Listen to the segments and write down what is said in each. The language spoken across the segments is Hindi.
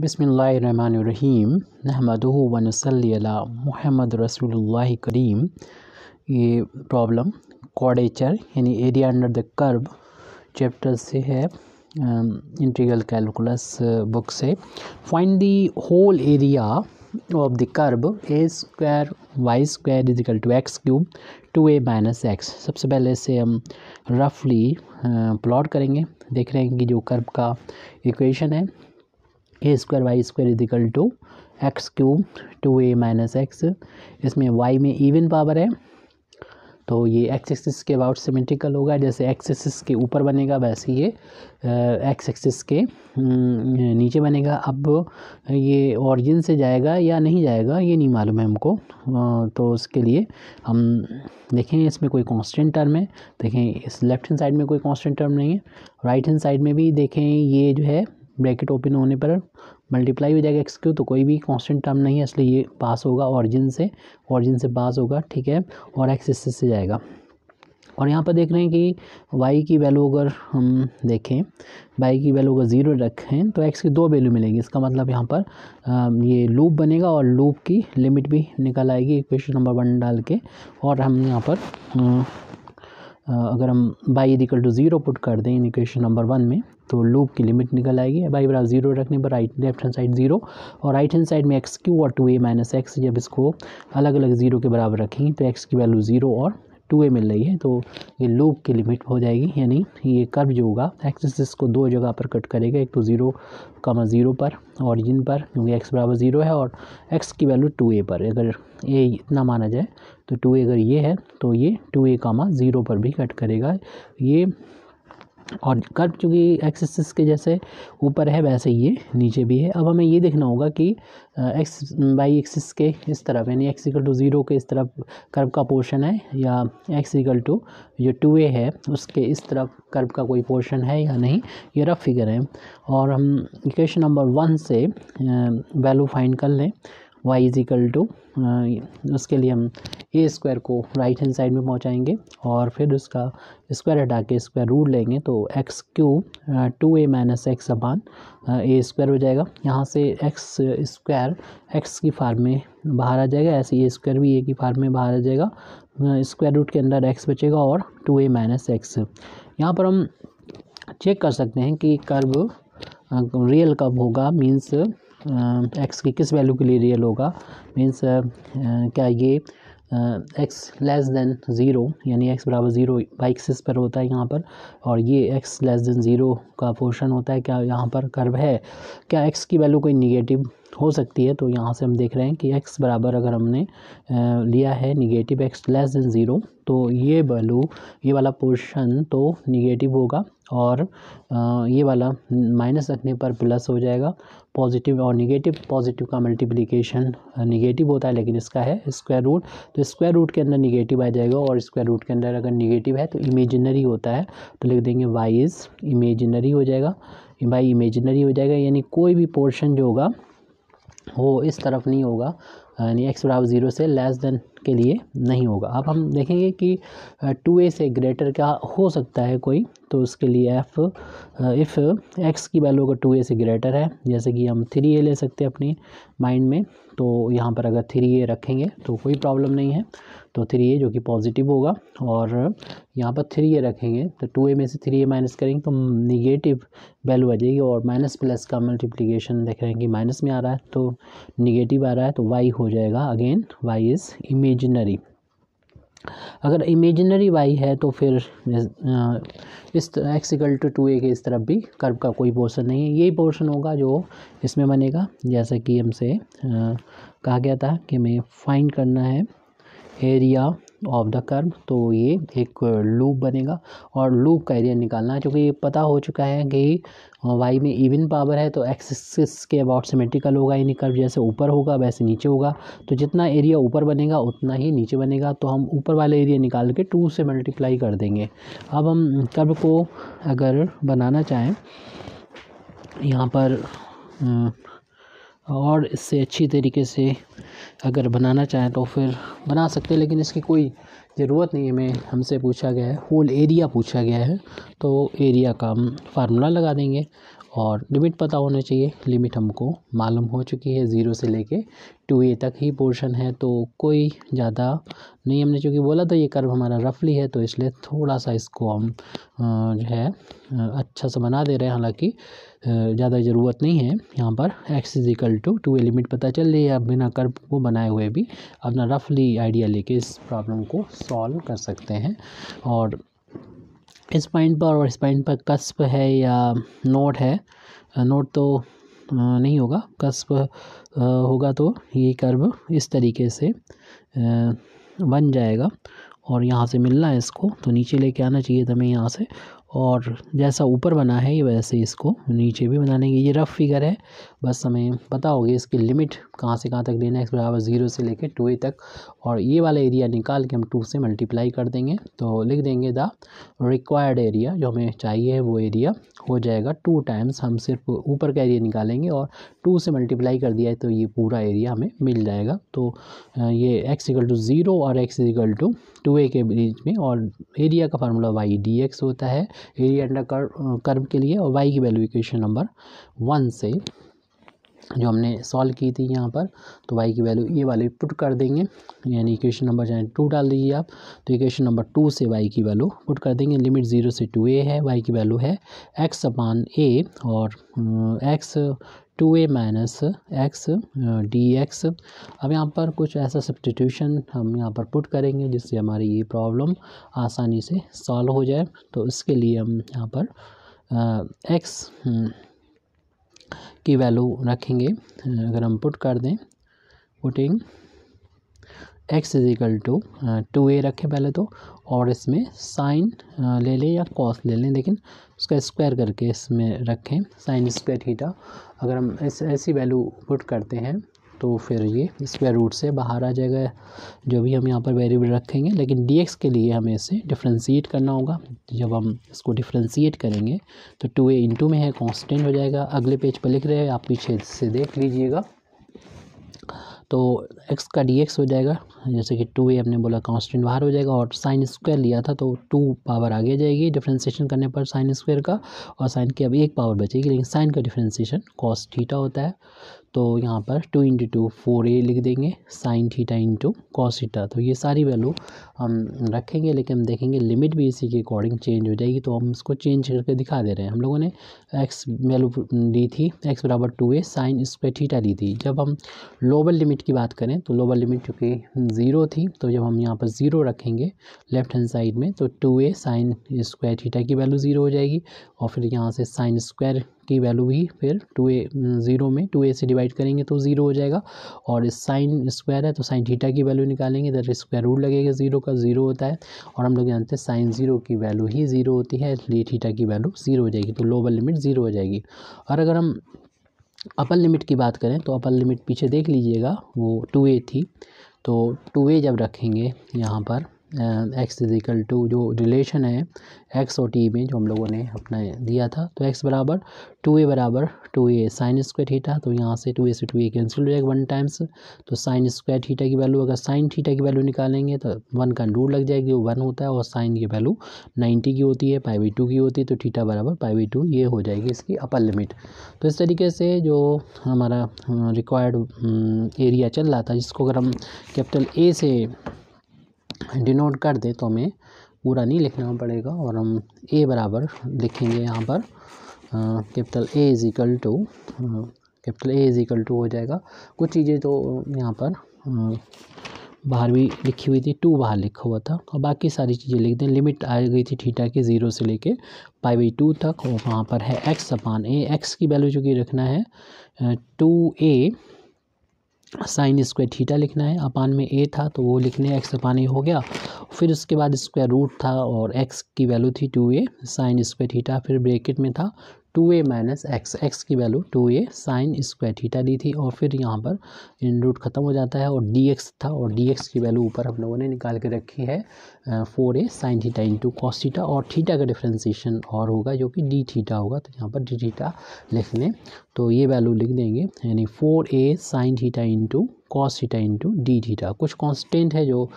बसमीम नहमदल महमद रसूल करीम ये प्रॉब्लम कॉडेचर यानी area under the curve chapter से है इंटीग्रल कैलकुलस बुक से find the whole area of the curve a square y square equal to x cube two a minus x सबसे पहले से हम रफली प्लॉट uh, करेंगे देख रहे हैं कि जो कर्ब का इक्वेशन है a square y square equal to x cube two a minus x इसमें वाई में इवन पावर है तो ये एक्स एक्सिस के अबाउट सिमेट्रिकल होगा जैसे एक्स एक्सिस के ऊपर बनेगा वैसे ये एक्स एक्सिस के हम्म, नीचे बनेगा अब ये ओरिजिन से जाएगा या नहीं जाएगा ये नहीं मालूम है हमको तो उसके लिए हम देखें इसमें कोई कांस्टेंट टर्म है देखें इस लेफ्ट हैंड साइड में कोई कांस्टेंट टर्म नहीं है राइट हैंड साइड में भी देखें ये जो है ब्रैकेट ओपन होने पर मल्टीप्लाई हो जाएगा एक्स क्यू तो कोई भी कांस्टेंट टर्म नहीं है इसलिए ये पास होगा ओरिजिन से ओरिजिन से पास होगा ठीक है और एक्स इससे से जाएगा और यहाँ पर देख रहे हैं कि वाई की वैल्यू अगर हम देखें वाई की वैल्यू अगर ज़ीरो रखें तो एक्स की दो वैल्यू मिलेंगी इसका मतलब यहाँ पर ये लूप बनेगा और लूप की लिमिट भी निकल आएगी इक्वेशन नंबर वन डाल के और हम यहाँ पर अगर हम y equal to zero put कर दें इन इक्वेशन नंबर वन में तो लूप की लिमिट निकल आएगी बाई बराबर ज़ीरो रखने पर right left hand side zero और राइट हैंड साइड में एक्स क्यू और टू ए माइनस एक्स जब इसको अलग अलग ज़ीरो के बराबर रखेंगे तो एक्स की वैल्यू ज़ीरो और टू ए मिल रही है तो ये लूप की लिमिट हो जाएगी यानी ये कर्व जो होगा एक्सिस इसको दो जगह पर कट करेगा एक तो ज़ीरो कामा ज़ीरो पर और जिन पर क्योंकि एक्स बराबर ज़ीरो है और एक्स की वैल्यू टू ए पर अगर ए इतना माना जाए तो टू ए अगर ये है तो ये टू ए कामा ज़ीरो पर भी कट करेगा ये और कर्व चूँकि एक्सिस के जैसे ऊपर है वैसे ये नीचे भी है अब हमें ये देखना होगा कि एक्स बाई एक्सिस के इस तरफ यानी एक्स इक्वल टू ज़ीरो के इस तरफ कर्व का पोर्शन है या एक्स इक्वल टू जो टू ए है उसके इस तरफ कर्व का कोई पोर्शन है या नहीं ये रफ फिगर है और हम इक्वेशन नंबर वन से वैल्यू फाइंड कर लें वाई इज इक्वल टू उसके लिए हम ए स्क्वायर को राइट हैंड साइड में पहुंचाएंगे और फिर उसका स्क्वायर हटा के स्क्वायर रूट लेंगे तो x cube two a minus x upon a square हो जाएगा यहाँ से एक्स स्क्वायर एक्स की फार्म में बाहर आ जाएगा ऐसे ये स्क्वायर भी ए की फार्म में बाहर आ जाएगा स्क्वायर uh, रूट के अंदर एक्स बचेगा और टू ए माइनस एक्स यहाँ पर हम चेक कर सकते हैं कि कर्व रियल uh, कब होगा मीन्स एक्स की किस वैल्यू के लिए रियल होगा मीन्स क्या ये एक्स लेस देन ज़ीरो यानी एक्स बराबर ज़ीरो बाइक्सिस पर होता है यहाँ पर और ये एक्स लेस देन ज़ीरो का पोर्शन होता है क्या यहाँ पर कर्व है क्या एक्स की वैल्यू कोई निगेटिव हो सकती है तो यहाँ से हम देख रहे हैं कि x बराबर अगर हमने लिया है negative x less than zero तो ये वैल्यू ये वाला पोर्शन तो निगेटिव होगा और ये वाला माइनस रखने पर प्लस हो जाएगा पॉजिटिव और निगेटिव पॉजिटिव का मल्टीप्लिकेशन निगेटिव होता है लेकिन इसका है स्क्वायर रूट तो स्क्वायर रूट के अंदर निगेटिव आ जाएगा और स्क्वायर रूट के अंदर अगर निगेटिव है तो इमेजिनरी होता है तो लिख देंगे वाई इज़ इमेजिनरी हो जाएगा बाई इमेजिनरी हो जाएगा यानी कोई भी पोर्शन जो होगा वो इस तरफ नहीं होगा यानी एक्स बराबर ज़ीरो से लेस देन के लिए नहीं होगा अब हम देखेंगे कि टू ए से ग्रेटर का हो सकता है कोई तो उसके लिए एफ़ इफ़ एक्स की वैल्यू अगर टू ए से ग्रेटर है जैसे कि हम थ्री ए ले सकते हैं अपनी माइंड में तो यहाँ पर अगर थ्री ए रखेंगे तो कोई प्रॉब्लम नहीं है तो थ्री ए जो कि पॉजिटिव होगा और यहाँ पर थ्री ए रखेंगे तो टू ए में से थ्री ए माइनस करेंगे तो निगेटिव वैल्यू आ जाएगी और माइनस प्लस का मल्टीप्लिकेशन देख रहे हैं कि माइनस में आ रहा है तो निगेटिव आ रहा है तो वाई हो जाएगा अगेन वाई इज़ इमेजनरी अगर इमेजनरी वाई है तो फिर इस एक्सिकल टू टू ए के इस तरफ भी कर्व का कोई पोर्शन नहीं है यही पोर्शन होगा जो इसमें बनेगा जैसा कि हमसे कहा गया था कि हमें फाइंड करना है एरिया ऑफ द कर्व तो ये एक लूप बनेगा और लूप का एरिया निकालना है क्योंकि ये पता हो चुका है कि वाई में इवन पावर है तो एक्सिस के अबाउट सिमेट्रिकल होगा यानी कर्व जैसे ऊपर होगा वैसे नीचे होगा तो जितना एरिया ऊपर बनेगा उतना ही नीचे बनेगा तो हम ऊपर वाले एरिया निकाल के टू से मल्टीप्लाई कर देंगे अब हम कर्व को अगर बनाना चाहें यहाँ पर और इससे अच्छी तरीके से अगर बनाना चाहें तो फिर बना सकते हैं लेकिन इसकी कोई ज़रूरत नहीं है मैं हमसे पूछा गया है होल एरिया पूछा गया है तो एरिया का हम फार्मूला लगा देंगे और लिमिट पता होना चाहिए लिमिट हमको मालूम हो चुकी है ज़ीरो से लेके टू ए तक ही पोर्शन है तो कोई ज़्यादा नहीं हमने चूँकि बोला था ये कर्व हमारा रफली है तो इसलिए थोड़ा सा इसको हम जो है अच्छा सा बना दे रहे हैं हालांकि ज़्यादा ज़रूरत नहीं है यहाँ पर x equal to two a limit पता चल रही है आप बिना कर्व को बनाए हुए भी अपना रफली आइडिया लेके इस प्रॉब्लम को सॉल्व कर सकते हैं और इस पॉइंट पर और इस पॉइंट पर कस्ब है या नोट है नोट तो नहीं होगा कस्ब होगा तो ये कर्व इस तरीके से बन जाएगा और यहाँ से मिलना है इसको तो नीचे लेके आना चाहिए हमें यहाँ से और जैसा ऊपर बना है ये वैसे इसको नीचे भी बना लेंगे ये रफ़ फिगर है बस हमें पता होगी इसकी लिमिट कहाँ से कहाँ तक लेना है बराबर ज़ीरो से लेके टू ए तक और ये वाला एरिया निकाल के हम टू से मल्टीप्लाई कर देंगे तो लिख देंगे द रिक्वायर्ड एरिया जो हमें चाहिए वो एरिया हो जाएगा टू टाइम्स हम सिर्फ ऊपर का एरिया निकालेंगे और टू से मल्टीप्लाई कर दिया है तो ये पूरा एरिया हमें मिल जाएगा तो ये एक्स इक्वल टू ज़ीरो और x equal to two a के बीच में और एरिया का फार्मूला वाई डी एक्स होता है एरिया अंडर कर्व के लिए और वाई की वैल्यू इक्वेशन नंबर वन से जो हमने सॉल्व की थी यहाँ पर तो वाई की वैल्यू ये वाली पुट कर देंगे यानी इक्वेशन नंबर चाहे टू डाल दीजिए आप तो इक्वेशन नंबर टू से वाई की वैल्यू पुट कर देंगे लिमिट ज़ीरो से टू ए है वाई की वैल्यू है एक्स अपान ए और x two a minus x d x अब यहाँ पर कुछ ऐसा सब्सटीट्यूशन हम यहाँ पर पुट करेंगे जिससे हमारी ये प्रॉब्लम आसानी से सॉल्व हो जाए तो इसके लिए हम यहाँ पर एक्स हम्म, की वैल्यू रखेंगे अगर हम पुट कर दें putting x is equal to two a रखें पहले तो और इसमें साइन uh, ले लें या कॉस ले लें लेकिन उसका स्क्वायर करके इसमें रखें साइन स्क्वायर थीटा अगर हम इस ऐसी वैल्यू पुट करते हैं तो फिर ये स्क्वायर रूट से बाहर आ जाएगा जो भी हम यहाँ पर वेरिएबल रखेंगे लेकिन डीएक्स के लिए हमें इसे डिफ्रेंसीट करना होगा जब हम इसको डिफ्रेंसीट करेंगे तो टू ए इंटू में है कॉन्सटेंट हो जाएगा अगले पेज पर लिख रहे हैं आप पीछे से देख लीजिएगा तो एक्स का डी एक्स हो जाएगा जैसे कि टू ए हमने बोला कांस्टेंट बाहर हो जाएगा और साइन स्क्वायर लिया था तो टू पावर आगे जाएगी डिफ्रेंसीशन करने पर साइन स्क्वायर का और साइन की अब एक पावर बचेगी लेकिन साइन का डिफ्रेंसीशन कॉस्ट ठीटा होता है तो यहाँ पर two into two four a लिख देंगे साइन थीटा इंटू कॉसिटा तो ये सारी वैल्यू हम रखेंगे लेकिन हम देखेंगे लिमिट भी इसी के अकॉर्डिंग चेंज हो जाएगी तो हम इसको चेंज करके दिखा दे रहे हैं हम लोगों ने एक्स वैल्यू ली थी एक्स बराबर two a sine square theta ली थी जब हम लोअर लिमिट की बात करें तो लोअर लिमिट चूँकि ज़ीरो थी तो जब हम यहाँ पर ज़ीरो रखेंगे लेफ्ट हैंड साइड में तो two a sine square theta की वैल्यू ज़ीरो हो जाएगी और फिर यहाँ से साइन स्क्वायर की वैल्यू भी फिर टू ए ज़ीरो में टू ए से डिवाइड करेंगे तो ज़ीरो हो जाएगा और साइन स्क्वायर है तो साइन थीटा की वैल्यू निकालेंगे इधर स्क्वायर रूट लगेगा ज़ीरो का ज़ीरो होता है और हम लोग जानते हैं साइन ज़ीरो की वैल्यू ही ज़ीरो होती है इसलिए थीटा की वैल्यू ज़ीरो हो जाएगी तो लोअर लिमिट ज़ीरो हो जाएगी और अगर हम अपर लिमिट की बात करें तो अपर लिमिट पीछे देख लीजिएगा वो टू ए थी तो टू ए जब रखेंगे यहाँ पर एक्स इज इक्वल टू जो रिलेशन है एक्स और टी में जो हम लोगों ने अपना दिया था तो एक्स बराबर टू ए बराबर two a sine square theta तो यहाँ से टू ए से टू ए कैंसिल हो जाएगा वन टाइम्स तो साइन स्क्वायर थीटा की वैल्यू अगर साइन थीटा की वैल्यू निकालेंगे तो वन का रूट लग जाएगी वो वन होता है और साइन की वैल्यू नाइन्टी की होती है पाई बाई टू की होती है तो थीटा बराबर पाई बाई टू ये हो जाएगी इसकी अपर लिमिट तो इस तरीके से जो हमारा रिक्वायर्ड एरिया हम्म, चल रहा था जिसको अगर हम कैपिटल ए से डिनोट कर दे तो हमें पूरा नहीं लिखना पड़ेगा और हम ए बराबर लिखेंगे यहाँ पर capital a is equal to capital a is equal to हो जाएगा कुछ चीज़ें तो यहाँ पर बाहर भी लिखी हुई थी टू बाहर लिखा हुआ था और बाकी सारी चीज़ें लिख दें लिमिट आ गई थी थीटा के ज़ीरो से लेके पाई बाई टू तक और वहाँ पर है एक्स अपान ए एक्स की वैल्यू जो कि रखना है two a sine square theta लिखना है अपान में ए था तो वो लिखने एक्स अपान ए हो गया फिर उसके बाद स्क्वायर रूट था और एक्स की वैल्यू थी two a sine square theta फिर ब्रेकेट में था two a minus x x की value two a sine square theta दी थी और फिर यहाँ पर इन रूट ख़त्म हो जाता है और डी एक्स था और डी एक्स की वैल्यू ऊपर हम लोगों ने निकाल के रखी है four a sine theta into cos theta और थीटा का डिफ्रेंसीशन और होगा जो कि डी थीटा होगा तो यहाँ पर डी थीटा लिख लें तो ये वैल्यू लिख देंगे यानी four a sine theta into cos theta into d theta कुछ कॉन्स्टेंट है जो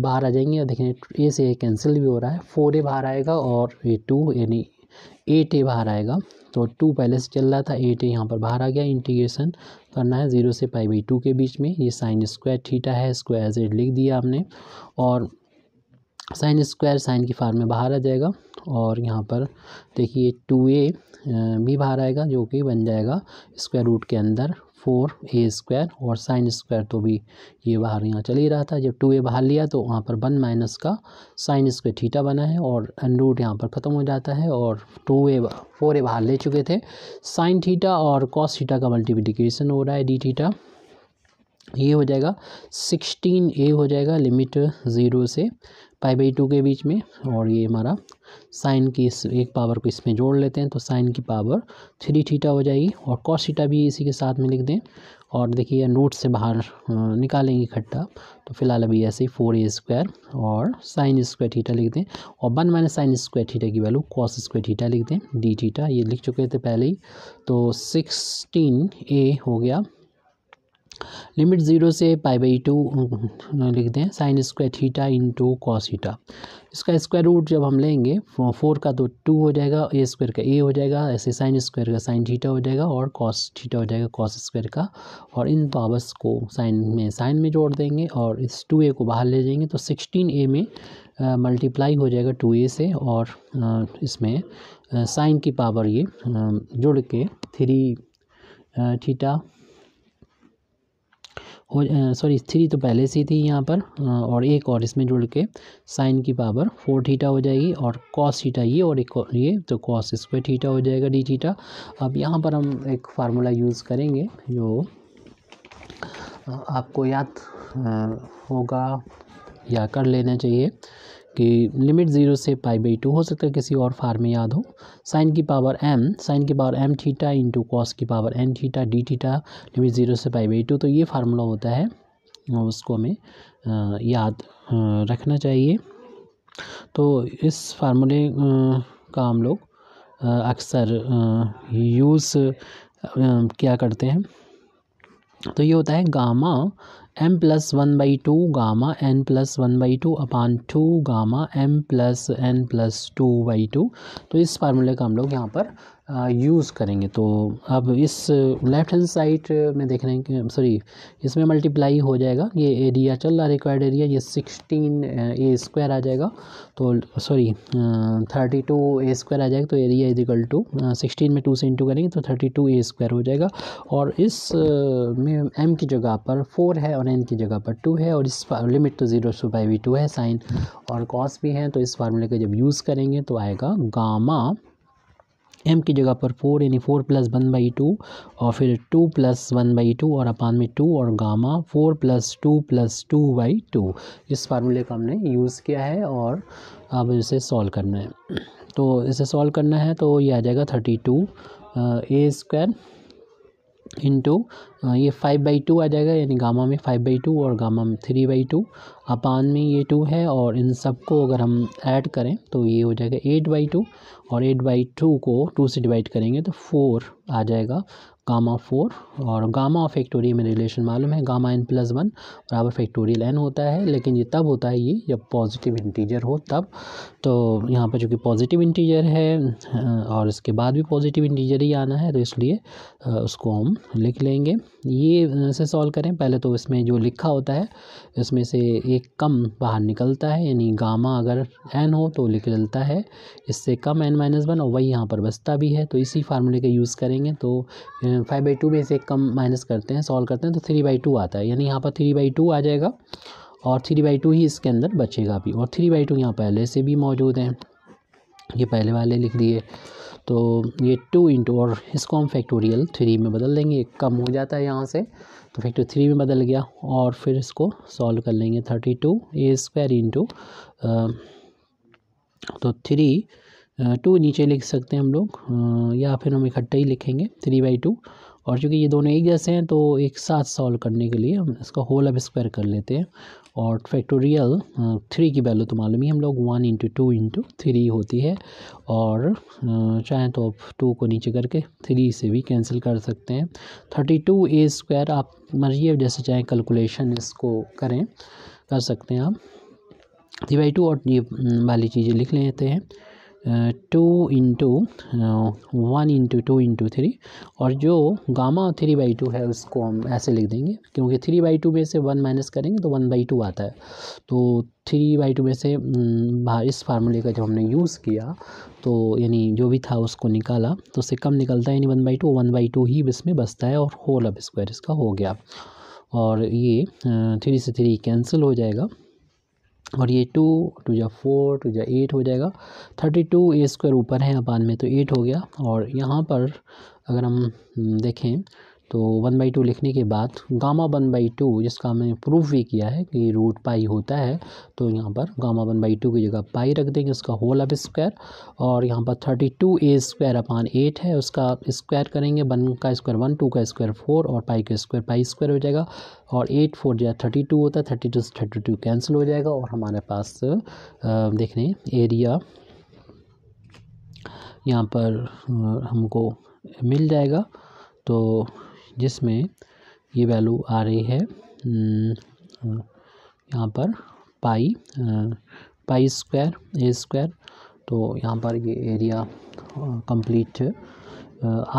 बाहर आ जाएंगे और देखें ए से ए कैंसिल भी हो रहा है फोर ए बाहर आएगा और ए टू यानी एट ए बाहर आएगा तो टू पहले से चल रहा था एट यहाँ पर बाहर आ गया इंटीग्रेशन करना है ज़ीरो से पाई बाई टू के बीच में ये साइन स्क्वायर थीटा है स्क्वायर जेड लिख दिया आपने और साइन स्क्वायर साइन की फार्म में बाहर आ जाएगा और यहाँ पर देखिए टू ए भी बाहर आएगा जो कि बन जाएगा स्क्वायर रूट के अंदर फोर ए स्क्वायर और साइन स्क्वायर तो भी ये बाहर यहाँ चल ही रहा था जब टू ए बाहर लिया तो वहाँ पर वन माइनस का साइन स्क्वायर थीटा बना है और अनरूट यहाँ पर ख़त्म हो जाता है और टू ए फोर ए बाहर ले चुके थे साइन थीटा और कॉस थीटा का मल्टीप्लिकेशन हो रहा है डी थीटा ये हो जाएगा सिक्सटीन ए हो जाएगा लिमिट ज़ीरो से पाई बाई टू के बीच में और ये हमारा साइन की इस एक पावर को इसमें जोड़ लेते हैं तो साइन की पावर थ्री थीटा हो जाएगी और कॉस थीटा भी इसी के साथ में लिख दें और देखिए नोट से बाहर निकालेंगे इकट्ठा तो फिलहाल अभी ऐसे ही फोर ए स्क्वायर और साइन स्क्वायर थीटा लिख दें और one minus sine square theta की वैल्यू कॉस स्क्वायर थीटा लिख दें डी थीटा ये लिख चुके थे पहले ही तो सिक्सटीन ए हो गया लिमिट ज़ीरो से पाई बाई टू लिख दें sine square theta into cos theta इसका स्क्वायर रूट जब हम लेंगे फोर का तो टू हो जाएगा ए स्क्वायर का ए हो जाएगा ऐसे साइन स्क्वायर का साइन थीटा हो जाएगा और कॉस थीटा हो जाएगा कॉस स्क्वायर का और इन पावर्स को साइन में साइन में जोड़ देंगे और इस टू ए को बाहर ले जाएंगे तो सिक्सटीन ए में मल्टीप्लाई हो जाएगा टू ए से और इसमें साइन की पावर ये जुड़ के थ्री थीटा हो सॉरी थ्री तो पहले से थी यहाँ पर और एक और इसमें जुड़ के साइन की पावर फोर थीटा हो जाएगी और कॉस थीटा ये और एक और ये तो कॉस स्क्वायर थीटा हो जाएगा डी थीटा अब यहाँ पर हम एक फार्मूला यूज़ करेंगे जो आपको याद होगा या कर लेना चाहिए कि लिमिट ज़ीरो से पाई बाई टू हो सकता है किसी और फार्म में याद हो साइन की पावर एम साइन की power m theta into cos की power n theta d theta limit zero से पाई बाई टू तो ये फार्मूला होता है उसको हमें याद रखना चाहिए तो इस फार्मूले का हम लोग अक्सर यूज़ क्या करते हैं तो ये होता है gamma m plus one by two gamma n plus one by two upon two gamma m plus n plus two by two तो इस फार्मूले का हम लोग यहाँ पर यूज़ करेंगे तो अब इस लेफ्ट हैंड साइड में देख रहे हैं कि सॉरी इसमें मल्टीप्लाई हो जाएगा ये एरिया चल रहा रिक्वायर्ड एरिया ये सिक्सटीन ए स्क्वायर आ जाएगा तो sorry thirty two a square आ जाएगा तो area is equal to sixteen में टू से इंटू करेंगे तो थर्टी टू ए स्क्वायर हो जाएगा और इस में एम की जगह पर फोर है और एन की जगह पर टू है और इस लिमिट तो zero so by v two है साइन और कॉस भी है तो इस फार्मूले का जब यूज़ करेंगे तो आएगा गामा एम की जगह पर फोर यानी four plus one by two और फिर two plus one by two और अपान में टू और gamma four plus two plus two by two इस फार्मूले का हमने यूज़ किया है और अब इसे सॉल्व करना है तो इसे सॉल्व करना है तो ये आ जाएगा thirty two a square two uh, ये फाइव बाई टू आ जाएगा यानी गामा में फाइव बाई टू और गामा में थ्री बाई टू अपान में ये टू है और इन सबको अगर हम ऐड करें तो ये हो जाएगा एट बाई टू और एट बाई टू को टू से डिवाइड करेंगे तो फोर आ जाएगा गामा फोर और गामा ऑफ फैक्टोरियल में रिलेशन मालूम है गामा एन प्लस वन बराबर फैक्टोरियल एन होता है लेकिन ये तब होता है ये जब पॉजिटिव इंटीजर हो तब तो यहाँ पर चूँकि पॉजिटिव इंटीजर है और इसके बाद भी पॉजिटिव इंटीजर ही आना है तो इसलिए उसको हम लिख लेंगे ये से सॉल्व करें पहले तो इसमें जो लिखा होता है इसमें से एक कम बाहर निकलता है यानी गामा अगर एन हो तो निकलता है इससे कम एन माइनस वन और वही यहाँ पर बसता भी है तो इसी फार्मूले का यूज़ करेंगे तो फाइव बाई टू में से कम माइनस करते हैं सॉल्व करते हैं तो थ्री बाई टू आता है यानी यहाँ पर थ्री बाई टू आ जाएगा और थ्री बाई टू ही इसके अंदर बचेगा अभी और थ्री बाई टू यहाँ पहले से भी मौजूद हैं ये पहले वाले लिख दिए तो ये टू इंटू और इसको हम फैक्टोरियल थ्री में बदल देंगे कम हो जाता है यहाँ से तो फैक्टोर थ्री में बदल गया और फिर इसको सॉल्व कर लेंगे thirty two a square into तो थ्री टू नीचे लिख सकते हैं हम लोग या फिर हम इकट्ठा ही लिखेंगे थ्री बाई टू और चूँकि ये दोनों एक जैसे हैं तो एक साथ सॉल्व करने के लिए हम इसका होल अब स्क्वायर कर लेते हैं और फैक्टोरियल थ्री की वैल्यू तो मालूम ही हम लोग one into two into three होती है और चाहें तो आप टू को नीचे करके थ्री से भी कैंसिल कर सकते हैं थर्टी टू ए स्क्वायर आप मर्जी जैसे चाहें कैलकुलेशन इसको करें कर सकते हैं आप थ्री बाई टू और ये वाली चीज़ें लिख लेते हैं two into one into two into three और जो गामा थ्री बाई टू है उसको हम ऐसे लिख देंगे क्योंकि थ्री बाई टू में से वन माइनस करेंगे तो वन बाई टू आता है तो थ्री बाई टू में से हम्म, इस फार्मूले का जब हमने यूज़ किया तो यानी जो भी था उसको निकाला तो उससे कम निकलता है यानी one by two one by two ही इसमें बसता है और होल अब स्क्वायर इसका हो गया और ये थ्री uh, से थ्री कैंसिल हो जाएगा और ये टू टू जा फोर टू जा एट हो जाएगा थर्टी टू ए स्क्वायर ऊपर है अपान में तो एट हो गया और यहाँ पर अगर हम हम्म, देखें तो वन बाई टू लिखने के बाद गामा वन बाई टू जिसका हमने प्रूफ भी किया है कि रूट पाई होता है तो यहाँ पर गामा वन बाई टू की जगह पाई रख देंगे उसका होल अब स्क्वायर और यहाँ पर thirty two a square upon eight है उसका स्क्वायर करेंगे वन का स्क्वायर वन टू का स्क्वायर फोर और पाई का स्क्वायर पाई स्क्वायर हो जाएगा और एट फोर जो है थर्टी टू होता है थर्टी टू से थर्टी टू कैंसिल हो जाएगा और हमारे पास देख रहे हैं एरिया यहाँ पर हमको मिल जाएगा तो जिसमें ये वैल्यू आ रही है हम्म, यहाँ पर पाई पाई स्क्वायर ए स्क्वायर तो यहाँ पर ये एरिया कंप्लीट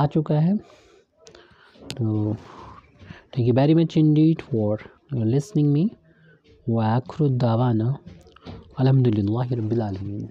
आ चुका है तो thank you very much indeed for listening me वाखरुद्दावाना अलहमदिल्ला रबीआलमीन